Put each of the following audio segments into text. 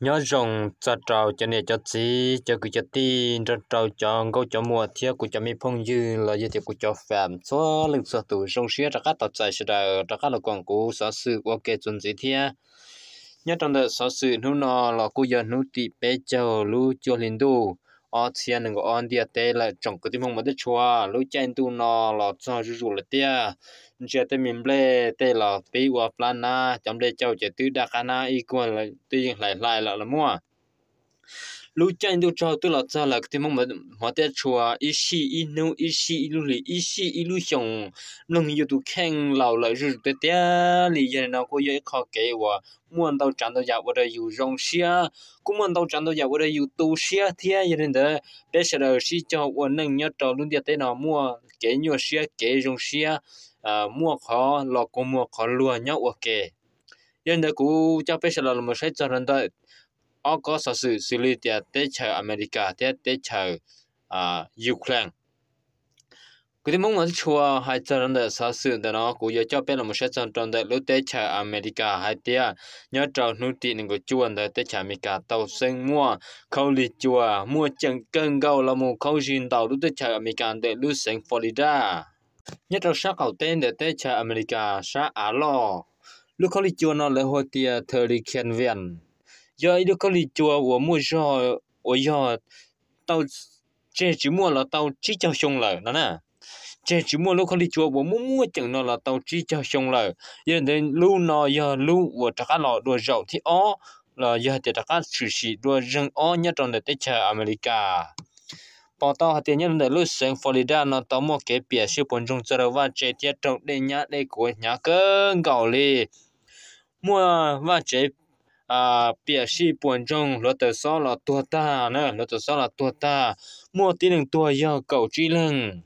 nhớ rồng cho trâu cho nè cho chí cho cứ cho tin cho trâu cho câu cho mùa thiếu của cho mi phong dư là như thế của cho phạm số lưng số tủ rong xía ra các tập chạy sẽ đào ra các là quảng cũ sở sự ok chuẩn gì thế nhớ trong đợt sở sự nó nó là cô giờ nó tị bé châu lú cho liền đu ở xe nên có ăn địa tế là trồng cái tiếng mà để chua lối chen tu nó là cho rủ rủ là tia chưa tới mình lê tê là tí qua plan na trong đây cháu chỉ tứ đa khả na y quan là tuy lại lại là là mua lu chen du cho tôi la cha la cái mong mà ma te chua i shi i nu i shi i lu li i shi i lu xiong nong yu tu kheng lao la ru te te li nào na ko ye kho ke wa muan dao chan dao ya wo de yu rong cũng ku muan dao chan dao ya wo de yu tu xia thia yan de be sha de shi cho wo nang nya to lu de nào na mua ke nyu xia cái rong xí, à mua khó lo cô mua khó lùa nhau ok yên đó cũng cho bây giờ là một sách cho nên đó ở có sở sự xử lý tiệt tế chờ America tiệt tế chờ à Ukraine cái mong muốn chua hai chân đất xã sự đó nó cũng giờ cho biết là một số chân trong đất lúc tế chờ America hai tia nhớ trâu nút tiền của chua đất tế chờ America tàu sinh mua khâu lì chua mua chân cân gâu là một khâu riêng tàu lúc tế chờ America để lúc sinh Florida nhớ trâu sát khẩu tên để tế chờ America sát Á Lò lúc khâu lì chua nó lấy hồi tia thời kỳ kiện viện giờ ít có lì chùa của mua cho của giờ tao chê chỉ mua là tao chỉ cho xong lời nó nè chê chỉ mua lúc có lì chùa của mua mua chẳng nó là tao chỉ cho xong lời giờ đến lu nó giờ lu của tất cả lọ đồ dầu thì ó là giờ thì tất cả sự sự đồ rừng ó nhất trong đời tết chờ America bỏ tao hạt tiền nhân để lúc sáng Florida nó tao mua cái bìa siêu bốn trung giờ và chế tiết trọng để nhá để của nhà cơ gạo lì mua và chế à bia sĩ buồn trong lo tờ so là tua ta nữa lo tờ so là tua ta mua tí đường tua do cầu chi lưng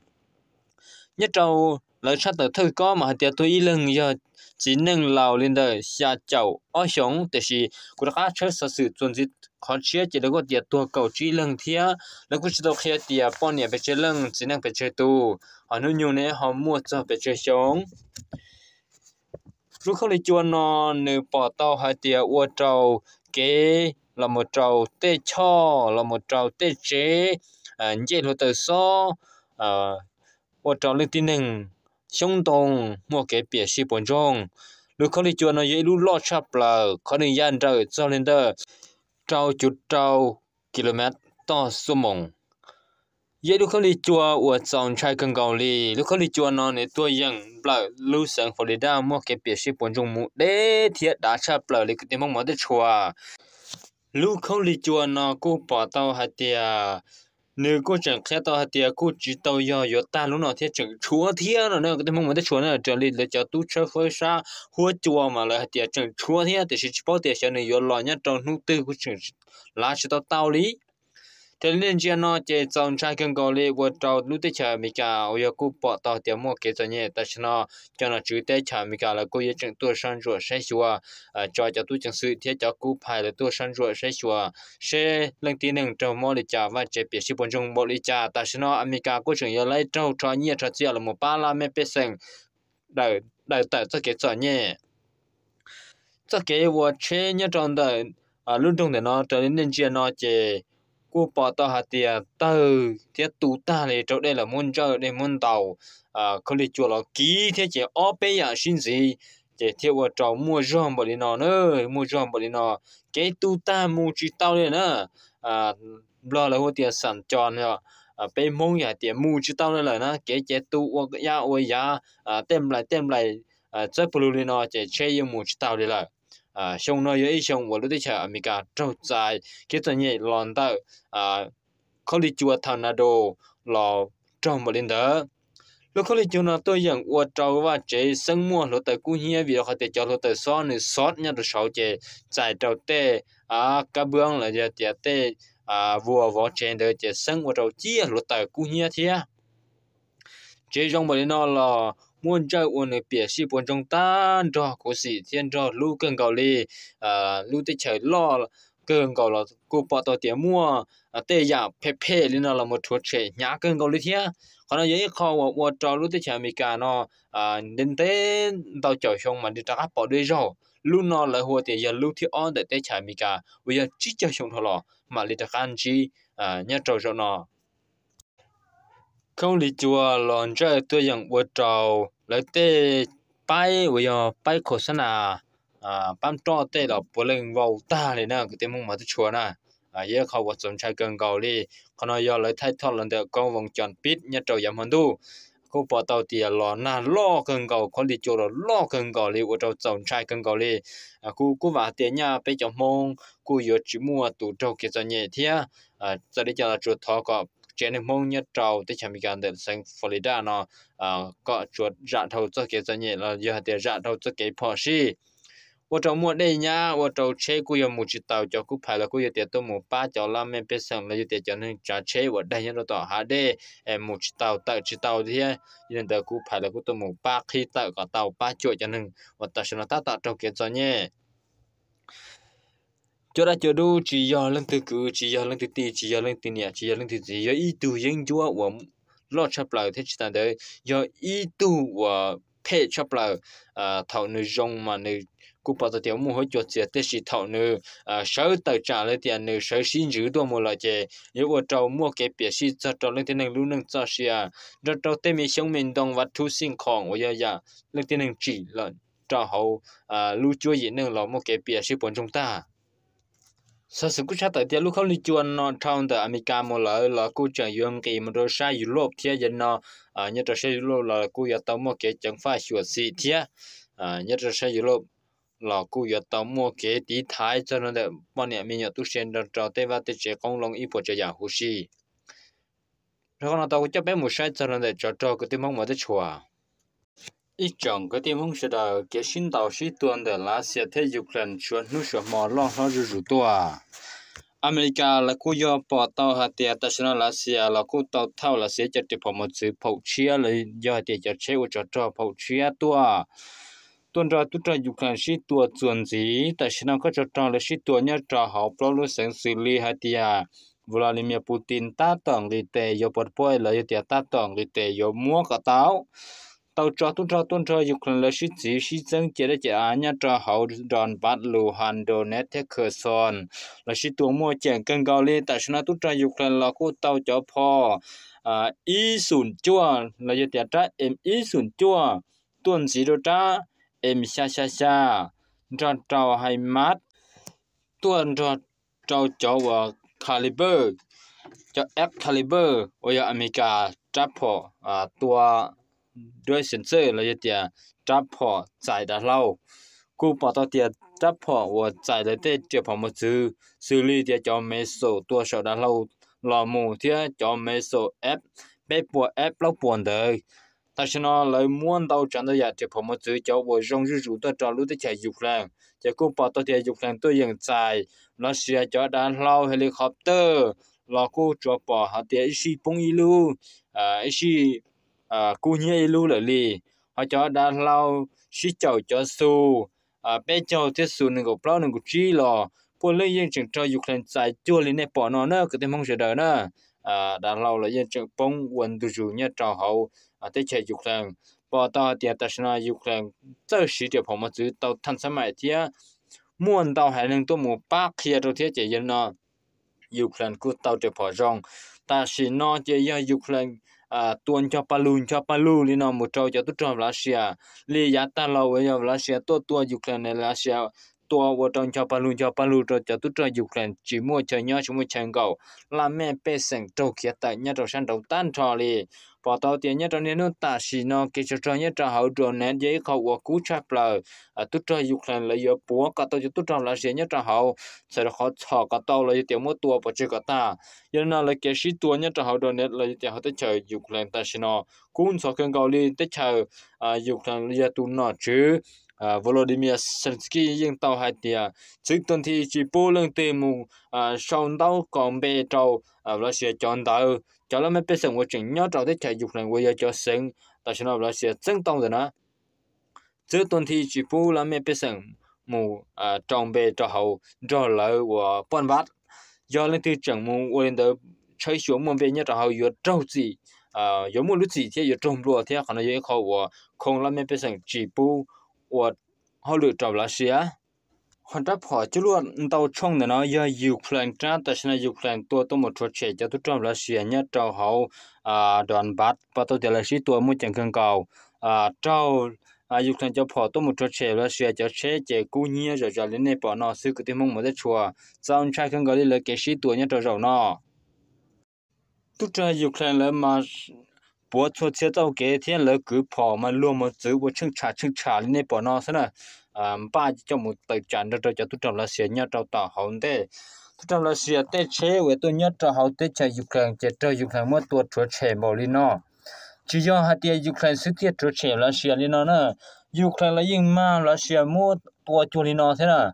nhất trâu lỡ sát tờ thơ có mà tiệt tôi y lưng giờ chỉ nâng lào lên đời xa chậu ở xuống thì chỉ của các chất sở sự chuẩn dịch khó chia chỉ được có tiệt tua cầu chi lưng thia là cũng chỉ được khi tiệt bọn nhà về chơi lưng chỉ năng về chơi tu họ nuôi nhiều nè họ mua cho về chơi xuống rút khâu lý chua nó nữ bỏ tàu hai tìa ua trầu kế là một trầu tê cho là một trầu tê chế anh dễ lô tờ so à ua trầu lưu tin nừng sông tông mua kế bìa si bốn trong lúc khâu lý chua nó dễ lúc lo chập là khó nên gian trời cho nên tờ trầu chút trầu km to số mộng ye du khali li chua wa chong chai kang gao li lu khali li chua non ne tua yang bla lu sang for le da mo ke pe shi pon jong mu de thiệt đã cha bla le ke mong mo de chua lu khali li chua no ko pa tao ha tia nếu cô chẳng khét tao hạt tiệt cô chỉ tao yo yo ta lúc nào thế chẳng chúa thiên rồi nữa cái mong muốn chúa nữa trở lên là cho tu chơi phơi xa hua chùa mà là hạt chẳng chúa thiên thì chỉ bảo tiệt sẽ này yo lo trong nút tư của chẳng lá chỉ tao tao thế nên chỉ nó chỉ trong trang kinh cầu lì vợ trâu lúc tới chờ mình cả ở yêu cụ bỏ tàu tiền mua cái gì nhé tại sao cho nó chữ tới chờ mình cả là cô yêu chừng tuổi sang rồi sẽ xua cho cho tôi chừng sự thế cho cụ phải là tuổi sang rồi sẽ xua sẽ lần tiền nâng trâu mua lì cha biết sự bốn chung mua lì cha tại sao anh mình cả cô chừng yêu lấy trâu cho nhẹ là một ba la mẹ biết sinh đời đời tại cho cái gì nhé cho cái vợ chế nhớ à lúc trong đời nó nên nên chia nó cô bỏ tao hạt tiền tao thế tụ ta này chỗ đây là môn chơi đây môn tàu à có lẽ chùa là ký thế chỉ ở bây giờ xin gì chỉ theo vào trò mua rong bởi nó nữa mua rong bởi nó cái tụ ta mua chỉ tao đây nữa à lo là hồ tiền sản tròn rồi à bên mông nhà tiền mua chỉ tao đây là nó cái chế tụ ya ôi ya à tem lại tem lại à chơi bù nó chỉ chơi mua chỉ tao đây là à xong nói với xong và lúc đấy chả mình cả trâu dài cái tuần nhẹ lòn tao à có đi chùa tornado lò trâu mà lên đó lúc có đi chùa nó tôi rằng ua trâu và chế sân mua lúc tới cũng hiếm vì họ để cho lúc tới xóa nữa được sáu chế giải trâu tê à cá bương là giờ tiệt tê à vừa võ chế được chế sân và trâu chia lúc tới cũng thế chế trong bởi nó là muốn chơi uốn này bia sĩ bốn trong tan cho cố sĩ thiên cho lưu cơn gạo lì à lưu tê trời lo cơn gạo là cô bỏ tàu tiền mua à tê giả phê phê lên là một chuột trẻ nhá cơn gạo lì thế còn nó dễ khó mà mua cho lưu tê trời mỹ cả nó à đến tê tàu chở xong mà đi trả bỏ đi rồi luôn nó là hồ tiền giờ lưu thi on để tê trời mỹ cả bây giờ chỉ cho xong thôi lọ mà đi ra ăn chi à nhớ trâu cho nó không lý chùa à, lòn cho tôi dùng bữa trầu lấy tê bay bây giờ bay khổ sân à à bám cho tê đó bữa lên vào ta này nè cái tê mông mà tôi chùa nè à giờ khâu vật sống chạy gần cầu đi còn nói giờ lấy thay thoát lần được con vòng tròn pít nhất trầu giảm hơn tu cô bỏ tàu thì lò na lo gần cầu con đi chỗ đó lo gần cầu đi ở trong trồng trai gần cầu đi à cô cô và tiền nhà bây giờ mong cô giờ chỉ mua tủ trâu kia cho nhẹ thế à giờ đi cho là chuột thọ cọp chén nên mong nhất trâu tới chăm bị gan để sang Florida nó ờ, có chuột dạ thầu cho cái doanh nghiệp là giờ thì dạ thầu cho cái Porsche wo trâu mua đây nhá wo trâu chế cú yếm một chiếc tàu cho cú phải là cú yếm tiền tôi mua ba cho làm em biết rằng là yếm tiền cho nên trả chế wo đây nhá nó tỏ hà đê em một chiếc tàu tàu chiếc tàu thì nên là cú phải là cú tôi mua ba khi tàu cả tàu ba chuột cho nên wo ta sẽ nó ta tạo trâu cái doanh nghiệp cho ra cho đâu chỉ giờ lên từ cứ chỉ giờ lên từ tì chỉ giờ lên từ nhà chỉ giờ lên từ gì giờ ý tu dân chúa của lo chấp lại thế chỉ là đấy giờ ý tu của phe chấp lại à thảo nữ rong mà nữ cú bảo tao tiểu mua hết cho chị tết sĩ thảo nữ à sáu tờ trả lại tiền nữ sáu xin giữ đồ mua lại chị nếu ở trâu mua cái bia sĩ cho trâu lên tiền nàng lưu nàng cho sĩ à cho trâu tên mình sống mình đồng vật thu sinh khoảng và giờ giờ lên tiền nàng chỉ là cho hậu à lưu chúa gì nàng lo mua cái bia sĩ bọn chúng ta sau sự cố sát tại tiệt lúc không liên quan nó trong tại America mà là là cố chẳng dùng cái mà rồi sang Europe thì giờ nó à nhất là sang Europe là cố giờ tao mua cái chẳng phải sửa xí thì à nhất là sang Europe là cố giờ tao mua cái tí thái cho nó để bọn nhà mình nhớ tu sen đó cho tây và tây chế công long ít bộ cho nhà hồ sĩ rồi con tao cũng chấp bé một sai cho nó để cho cho cái tiếng mong mà tới chùa อีจองก็ที่มุ่งเสดเกี่ยชินดาวชีตัวเดลาเสียเทยุเคนชวนนุชมอล่องเาจุจตัวอเมริกาและกูยอปอเตาฮาเตียตัชนาลาเซียและกูเตาเท่าละเสียจะติพมซื้อเผเชียเลยยอเตียจะเชื่อจะดจอเผูเชียตัวตัวเราตุจอยู่กันชีตัวจวนสีแต่ชนาก็จะดจอและชีตัวเนี่ยจอหาปลาลุเสงสิลีฮาเตียวลาดิเมียปูตินตาตองลิเตยอปดป่วยเลยเตียตาตองลิเตยมัวกะเตา tàu trò tuôn trò tuôn trò dục là sĩ chỉ sĩ dân chế để chế á nhà trò hậu đòn bát lù hàn đồ nét thế khờ son là sĩ tuồng mua chèn cân cao lên tại sao tuôn trò dục lần là cô tàu chó phò à ý sùn chua là giờ tiệt tra em ý sùn chua tuần sĩ đồ ta em xa xa xa trò trò hay mát tuần trò trò chó và caliber cho Excalibur ở America trap phò à tua ด้วยเซนเซอร์เละเตียจับพอใจได้เล่ากูปอตเตียจับพอว่าใจได้เตะเจ็บพอมาซื้อซื้อลีเตียจอมเมโซตัวเาได้เล่าหลอมูเทียจอมเมโซแอปไปปวดแอปเล่าปวดเลยถ้าฉันเอาเลยม้วนเตาจันทร์ได้ยาเจ็บพอมาซื้อเจ้าว่าจงจู่ๆตัวจอรู้ที่ใช้ยุคแรงจะกูปอตเตียยุคแรงตัวยังใจรัสเซียจอดานเล่าเฮลิคอปเตอร์ เรากูจบปอหาเตียอีชีปงอีลูอ่าอีชี Ờ, cú nhẹ lu là li họ cho đã lau xí chầu cho su à ờ, bé chầu thiết su nên của plau nên của chi lò bộ lấy yên chừng cho dục lên trái chua lên này bỏ nó nữa cái tên mong chờ đợi nữa à ờ, đã lau là yên chừng bông quần tu chủ nhé trào hậu à tới chạy dục lên bỏ ta tiền ta sinh dục lên tới xí điều phòng mà chữ tàu thanh sớm mày thế muôn tàu hải lên tôi mua bác kia đầu thiết chạy yên nó dục lên cứ tàu điều phòng rong ta xin nó chạy yên dục lên à tuôn cho palun cho palu li nó một trâu cho tụt trâu Russia li giá ta lâu với nhau Russia tua tua Ukraine Russia tua wo trong cho palu cho palu cho cho tu cho lên chỉ mua cho nhau chúng mua chẳng cầu là mẹ bê sừng trâu kia tại nhà trâu sẵn đầu tan trò li bỏ tàu tiền nhà trâu nên nó ta xì nó cái cho cho nhà trâu hậu trâu nên dễ khâu wo cú chắp lờ à tu cho lên là yếu búa cả tàu cho tu cho là xì nhà trâu hậu sẽ là khó thọ cả tàu là tiền mua tua bỏ chơi cả ta yên nó là cái xí tua nhà trâu hậu trâu nên là tiền hậu tới chờ lên ta xì nó cũng sau khi cầu li tới chờ dục lên là tu nó chứ à Volodymyr Zelensky yên tàu hai tia trước tuần thì chỉ bố lưng tê mù à sau đau còn bê trâu à là sẽ chọn tàu cho lắm mấy bê sừng của chuyện nhớ trâu tới chạy dục này quay cho sừng tại sao là sẽ chân tông rồi nè trước tuần thì chỉ bố lắm mấy bê sừng mù à trong bê trâu hậu trâu lợi và bọn bát do lên từ chẳng mù quên tới chơi xuống mồm về nhớ trâu hậu vừa trâu gì à giống một lúc gì thì vừa trông lúa thì còn là dễ khâu của không lắm mấy bê sừng chỉ bố 我好虑找那些。或者跑起路到冲的呢，也有可能这，但是呢，有可能多多么出去，就都找那些呢，找好啊，段八把到的那些多么健康高啊，找啊，有可能就跑多么出去了，学就车就过年就家里那把呢，手个地方没得错，早餐看高的了，给些多呢找找呢，都这有可能了嘛。bỏ cho chế tao cái thiên lỡ cứ bỏ mà luôn mà giữ bỏ chưng trả chưng trả lên bỏ nó thế nào ba cho một tờ chán đó cho tôi trong là xe nhớ trong tàu hồng thế tôi trong là xe tê chế với tôi nhớ trong hậu tê chạy dục hàng chế trong dục hàng mất tôi chúa chế bỏ lên nó chỉ do hạt tiền dục hàng sức tiết chúa chế là xe lên nó nè dục hàng là yên mà là xe mua tôi chúa lên nó thế nè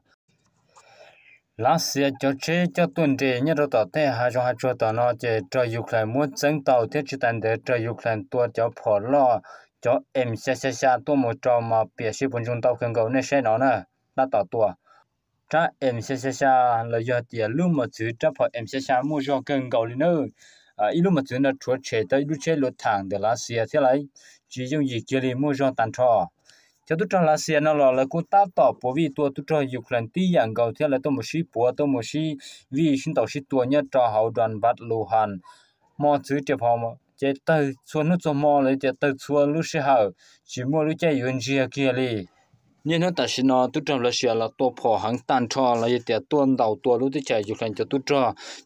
lá xe cho chế cho tuần đề nhất đó tỏ thế hai trong hai chỗ tỏ nó chế muốn dục lại muốn 增到 thiết chỉ tàn để trời dục lại tua cho phở lo cho em xe xe xe tua một trò mà bịa sĩ bốn chúng tao cần cầu nên xe nó nè là tỏ tua cha em xe xe xe là do tiền lúc mà chữ cha phở em xe xe mua cho cần cầu lên nữa à ít lúc mà chữ nó chúa chế tới lúc chế lột thẳng để lá xe thế lại chỉ dùng gì kia đi mua cho tàn trò จะตุจลาเซียนอลแล้วกูตัดต่อปวีตัวตุงยูเครนที่ยังเก่าเท่าไรต้องมุชีปัวต้องมุชีวีชินต่อชิตัวเนี่ยจอาดันบัดลูฮันมอซื้อเจ็บพอมจะตัดสชวนนุจมอเลยจะตัดสชวนลุชิฮาจิมัวลูจะยืนเชียเกลีเนี่ยนั่นแต่ฉันตุจลาเซียเราตัวพอหังตันชอเลยแต่ตัวเ่าตัวลุที่ใจยูเครนจะตุจ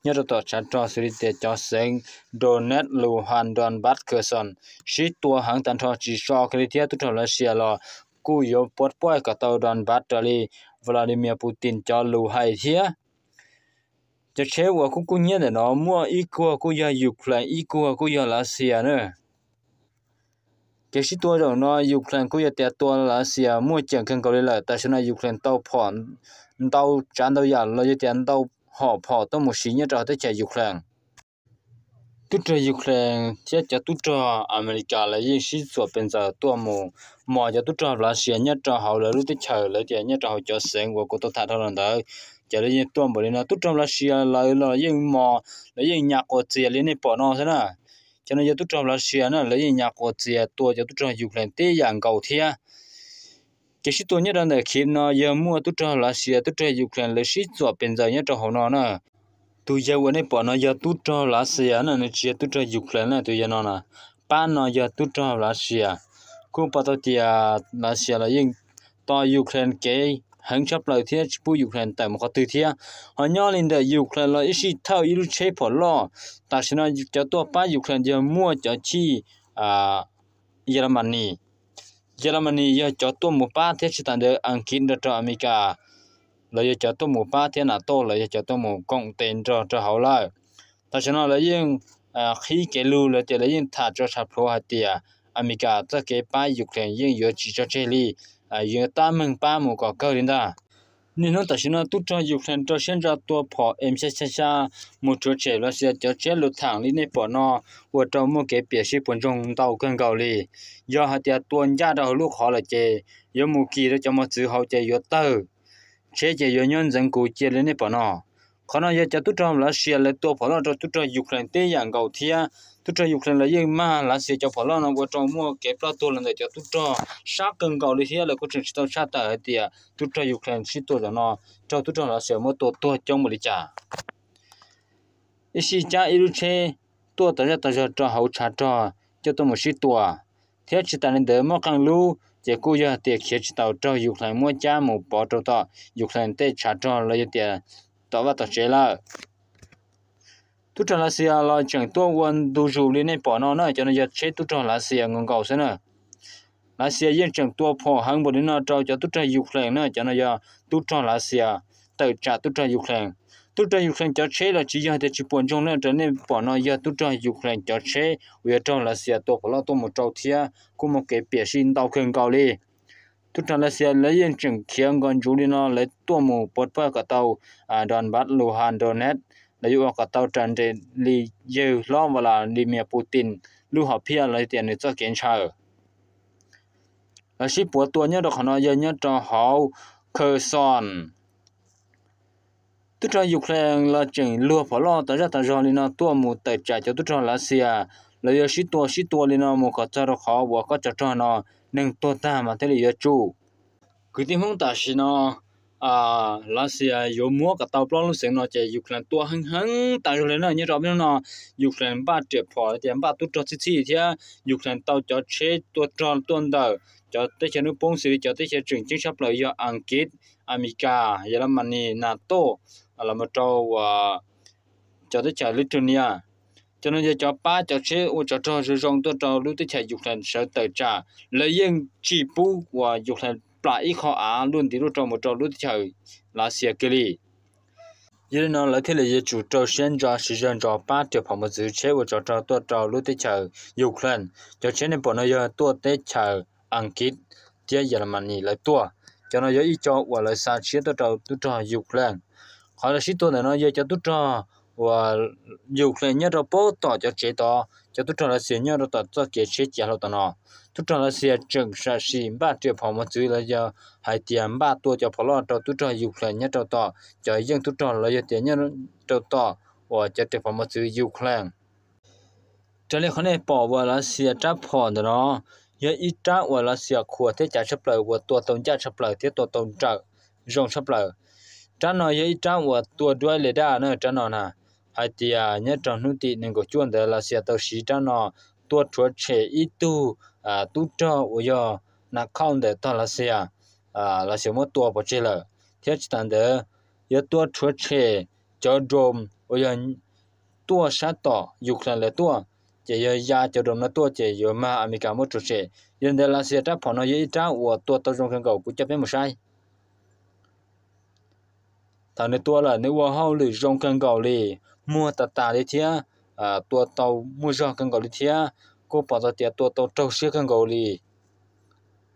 เนี่ยจะต่อชันจอสิริเจอเซงโดเนตลูฮันดอนบัดเอร์สันชิตัวหังตันชอจีชอเคลีเทียตุจลาเซียเรากูยอมปวดป่วยกับตัวดอนบัตเตอรี่วลาดิเมียร์ปูตินจะลูให้เฮียจะเชื่อว่ากูกูเนี่ยเนาะมั่วอีกัวกูอยากยูเครนอีกัวกูอยากรัสเซียเนอะเกี่ยวกับตัวเราเนาะยูเครนกูอยากแต่ตัวรัสเซียมั่วเจียงกันเกาหลีเลยแต่ฉันยูเครนเต้าผ่อนเต้าจานเต้าหยาดเราจะแต่เต้าห่อผ่อต้องมุชิเนี่ยจะเอาแต่ใจยูเครน tu trơ yu khle che cha tu trơ america la yin shi so pen za tu mo mo ja tu trơ la shi nya trơ ha la lu ti cha la ti nya trơ ha cho sen wo ko to tha tha ran da cha le những tu mo le na tu trơ la shi la la yin mo la yin nya ko che le ne po no sa na cho nên tôi trong là xe nó lấy của xe tôi cho tôi trong dùng lên tê dạng cầu thia cái sự tôi nhất là khi nó giờ mua tôi trong là xe tôi trong dùng lên lấy sự cho bên giờ nhất trong hồ nó nè tu giờ quên bỏ nó giờ tu cho lá xìa nó nó chia tu cho dục lên là tu giờ nó là ba nó giờ tu cho lá xìa cũng bắt đầu thì lá xìa là yên to Ukraine cái hàng chấp lời thiết bu Ukraine tại một cái tư thiết họ nhớ lên để Ukraine là ít thao ít chế phở lo ta sẽ nói cho tôi ba Ukraine giờ mua cho chi à Germany Germany giờ cho tôi một ba thiết chỉ tận được ăn kín được cho America lấy cho tôi một ba thiên là tôi lấy cho tôi một công tiền cho à, cho hậu lại ta cho nó lấy những khí cái lưu là thì lấy những thả cho sập lúa hạt tiền à. Amiga tất cả ba Ukraine những yếu chỉ cho Chile à yếu ta mình ba một có cơ đến đó nên nó ta xin nó tụt cho Ukraine cho xem ra tua phò em sẽ sẽ xa một chỗ trẻ là sẽ cho trẻ lột thẳng lên này bỏ nó và cho một cái bia sĩ bốn trong tàu cần cầu lì do hạt tiền tuần ra đầu lúc họ là chè do một kỳ đó cho một chữ hậu chè yếu tờ chế chế do nhân dân cụ chế lên nếp nó khó nói giờ tụt trong là xe là tôi phải lo cho tụt trong Ukraine tây dạng cầu thia tụt trong Ukraine là yên mà là xe cho phải lo nó qua trong mua cái plato tôi là để cho tụt trong sát cần cầu đi thia là có chuyện tao sát tại hết tiệt tụt trong Ukraine chỉ tôi là nó cho tụt trong là xe mua tôi tôi trong một lý trả ít xí cha ít chế tôi tới giờ tới giờ cho hậu trả cho cho tôi một xí tôi thế chỉ tại nên để mà càng lưu chế cú giờ tiệt khiến tàu cho dục lại mua cha mù bỏ trâu tọ dục lại tê trả cho lấy tiền tỏ và tỏ chế là tu trần là xia lo chẳng tua quân du dù liên nên bỏ nó nữa cho nên giờ chết tu trần là xia ngon cầu xí nữa là xia yên chẳng tua phò hàng bộ đến nó trâu cho tu trần dục lại nữa cho nên giờ tu trần là xia tờ trả tu trả Ukraine tu trả Ukraine cho chế là chỉ dành để chỉ bọn trong nó trở nên bọn nó giờ tu trả Ukraine cho chế vì trong là xe tổ của nó tôi một trâu thia cũng một cái bể xin đau khẩn cầu đi tu trả là xe lấy yên chừng khiến con chú đi nó lấy tôi một bột phơi cả tàu à đòn bắt Luhan Donetsk là yêu cả tàu trần để li dư lo và là li mía Putin lưu học pia lấy tiền để cho kiến chờ là ship của tôi nhớ được nó giờ nhớ cho họ khơi son tôi cho dục rằng là chừng lừa phá lo tới ra tới rồi nên tôi một tài trả cho tôi cho là xia là giờ xí tua xí tua nên một cái cho nó khó và có cho cho nó nên tôi ta mà thế là chủ cứ tìm không ta xí nó à là xia yo à, múa cái tàu plon lúc sáng nó chạy dục rằng tôi hăng hăng tại rồi nó như rõ biết nó dục rằng ba triệu phỏ tiền ba tôi cho xí xí thế dục rằng tàu cho chế tôi cho tôi đâu cho tới cho nước bông xử cho tới cho trường chính sắp lợi do Anh Kết, Amica, Germany, NATO là một trâu cho tới cho Lithuania cho nên cho ba cho chế u cho cho sử dụng tôi cho lưu tới chạy dục thành sở tờ trả lấy yên chỉ bu và dục thành lại ít khó á luôn thì lúc trong một trò lúc chạy là xe kia đi giờ nó lấy thế là giờ chủ trò xem cho sử dụng cho ba triệu phòng một giữ chế u cho cho tôi cho lúc tới chạy dục thành cho chế nên bọn nó giờ tôi tới chạy อังกฤษเตียเยอรมนีหลายตัวจะน้อยอีจอว่าเลยซาเชียตัวเจ้าตัวเจ้ายูเครนขอละชิตัวไหนน้อยจะตัวเจ้าว่ายูเครนเนี่ยเราป้อต่อจะเจต่อจะตัวเจ้าละเสียเนี่ยเราต่อจะเจเชียเจเราต่อเนาะตัวเจ้าละเสียจึงซาชิบ้าเจียพอมาจุยเลยจะหายเตียมบ้าตัวจะพอรอดตัวเจ้ายูเครนเนี่ยเราต่อจะยังตัวเจ้าเลยเตียเนี่ยเราต่อว่าจะเจียพอมาจุยยูเครนจะเรียกเขาเนี่ยปอว่าละเสียจับพอเนาะ nhớ ít trả và là sửa khua thế trả sắp lời và tua tông trả sắp lời thế tua tông trả rong sắp lời trả nói nhớ ít trả và tua đuôi lệ đa nữa trả nói nè ai thì à nhớ trong nút thì nên có chuyện đó là sửa tàu sĩ trả nói tua chúa chế ít tu à tu cho và do nà không để tao là sửa à là sửa mất tua bỏ chơi lời thế chỉ tàn đó nhớ tua chúa chế cho drum và do tua sát tỏ dục là tua chỉ giờ ya cho đồng nó tua chỉ giờ mà anh mình cả một chút sẽ nên đây là xe trả phỏng nó dễ trả của tua tao trong khăn cầu cũng chấp nhận một sai thằng này tua là nếu hao lì trong khăn cầu lì mua tạt tạt đi thía à tua tàu mua ra khăn cầu đi thía cô bảo tao tiệt tua tàu trâu xía khăn cầu lì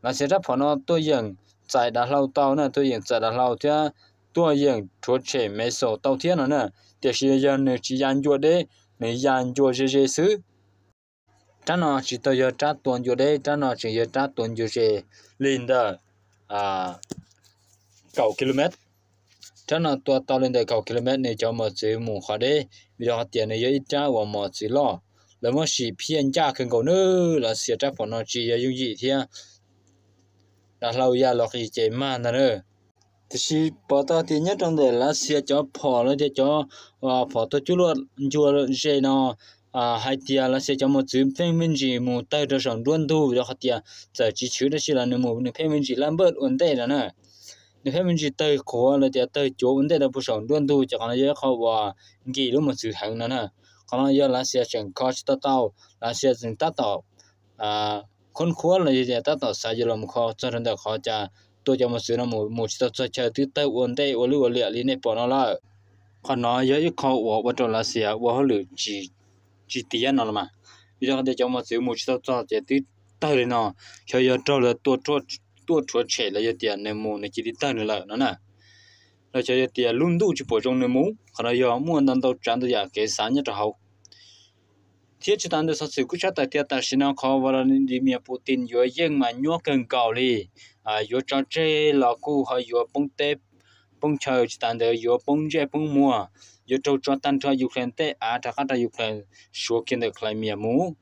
là xe trả phỏng nó tua dừng chạy đã lâu tàu nè tua dừng chạy đã lâu thía tua dừng chúa trẻ mấy số tàu thía nữa nè tiệt sĩ giờ này chỉ dàn chuột đấy này dàn chuột dễ dễ xứ cha nó chỉ tới giờ cha tuần giờ đây cha nó chỉ giờ cha tuần giờ sẽ lên đó à cầu km cha nó tua tàu lên đây cầu km này cho một sự mù khó đấy vì đó tiền này giờ ít cha và một sự lo là một sự phiền cha cần cầu nữa là sẽ cha phần nó chỉ giờ dùng gì thế là lâu giờ là khi chạy mà nữa thì bỏ tao tiền nhất trong để là sẽ cho phò nó để cho ờ, phò tôi chú luật chú luật gì nó à hai tia là sẽ cho một chữ phim mình chỉ một tay đó sống luôn thu đó khát tia giờ chỉ chữ đó chỉ là nửa một nửa phim mình chỉ làm bớt vấn đề là nè nửa phim mình chỉ tay khó là tia tay chỗ vấn đề là bu sống luôn thu chắc là giờ khó và gì lúc một chữ hàng nữa nè còn là giờ là sẽ chẳng có chữ tao là sẽ chẳng tao tao à con khó là giờ tao tao sao giờ làm khó cho nên là khó cha tôi cho một chữ là một một chữ tao chơi thứ tay vấn đề vấn lưu vấn liệu lý này bỏ nó lại còn nói giờ ít khó và bắt đầu là sẽ và họ lựa chỉ chỉ tiền nó mà bây giờ để cho một xíu một chút cho chỉ tí tay lên nó cho giờ cho là tua tua tua tua trẻ là giờ tiền nên mua nên chỉ tí tay là nó nè rồi cho giờ tiền luôn đủ chỉ bổ trong nên mua, còn là giờ mua đang đâu chán được giờ cái sáng nhất hậu thiết chỉ đang được sản xuất cứ chắc tại tiệt tại xin nó khó vào là đi miệng Putin vừa riêng mà nhớ cần cầu đi à vừa cho chơi là cô hay vừa bông tép bông chơi chỉ đang được vừa bông chơi bông mua yo to cho tan cho ukraine te a ta ka ta ukraine sho kin de climia mu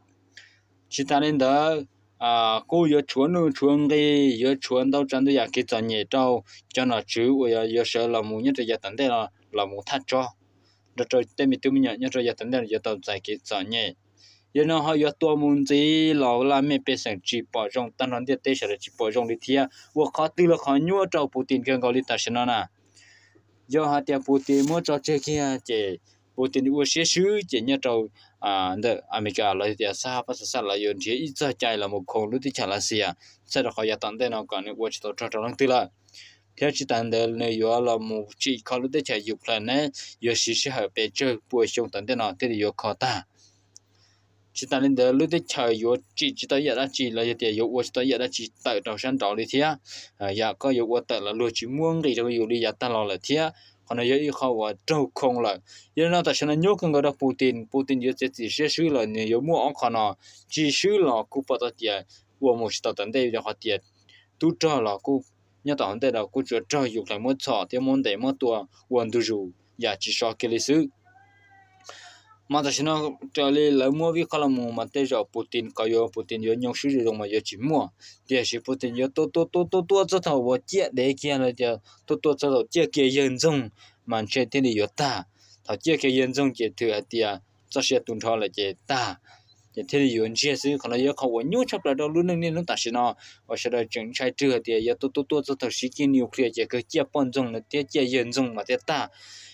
chi ta len da à cô yo chuan nu chuan ge yo chuan đâu chân ya ki chân nhẹ đâu cho nó chứ wo ya yo sợ là mu nhất ya tận đây là là mu thắt cho đó rồi te mi tu mi nhẹ nhất ya tận đây là tao giải ki chân nhẹ yo nó họ yo to mun gì lão là mẹ bé sang chỉ bỏ rong tan hắn địa tế sẽ chỉ bỏ rong đi thia wo khó tư là khó nhua trâu putin gần gọi ta sẽ nó na do ha tia putin mua cho chơi kia chỉ putin u sẽ xứ chỉ nhớ trâu à đờ america là tia sa phát sa là yon chỉ ít ra chạy là một con lúc thì chả là gì xia sẽ được khỏi tận đây nó còn nữa watch tàu cho cho lăng tila theo chỉ tận đây này yo là một chỉ con lúc thì chạy dục là nè yo xí xí hợp để chơi buổi xong tận đây nó thì yo khó ta chỉ ta nên đó lúc đấy chờ yếu chỉ chỉ ta giờ đã chỉ là giờ tiền yếu quá chỉ ta giờ đã chỉ tự đầu sân đầu đi thi à giờ dạ, có yếu quá tự là lúc chỉ muốn thì đâu yếu đi giờ dạ ta lo là thế còn giờ yêu khâu và trâu không là giờ nó ta sẽ nhớ cái người đó Putin Putin giờ chỉ sẽ xử là nhiều yếu mua ông còn nó chỉ xử là cú bắt ta tiền của một ta tận đây là họ tiền tu cho là cú nhớ tao hôm đây là cú chưa cho yếu lại mất sọ thì muốn để mất tua quần tu dù giờ chỉ so cái lịch sử ma ta shina ta le la mo vi khala mo ma te ja putin ka yo putin yo nyong shi ro ma yo chi mo te shi putin yo to to to to to cha ta che de kia la ja to to cha che ke yen zong man che che ke tun la do lu na sha chai to to to shi ki ni ke ma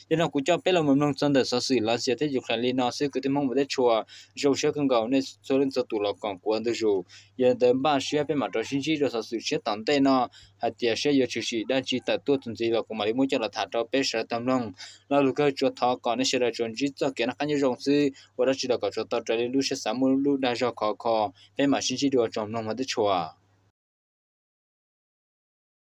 nên là cũng cho biết là mình nông dân để sản xuất, là sẽ thế dục hành lý nó sẽ cứ thế mong một cái chùa dầu sẽ không gạo nên số lên số tụ là còn quan được rồi giờ đến ba sẽ phải mà cho sinh chi rồi sản xuất, sẽ tận tay nó hạt tiền sẽ giờ chỉ chỉ đang chỉ tại tua tuần gì là cũng mà đi muốn cho là thả cho bé sẽ tâm lòng là lúc cái chùa thọ còn nên sẽ là chuẩn chỉ cho cái nó khác như rồng sư và đó chỉ là có cho tao trở lên lúc sẽ sắm mua lúc đang cho khó khó bé mà sinh chi được trong lòng mà tới chùa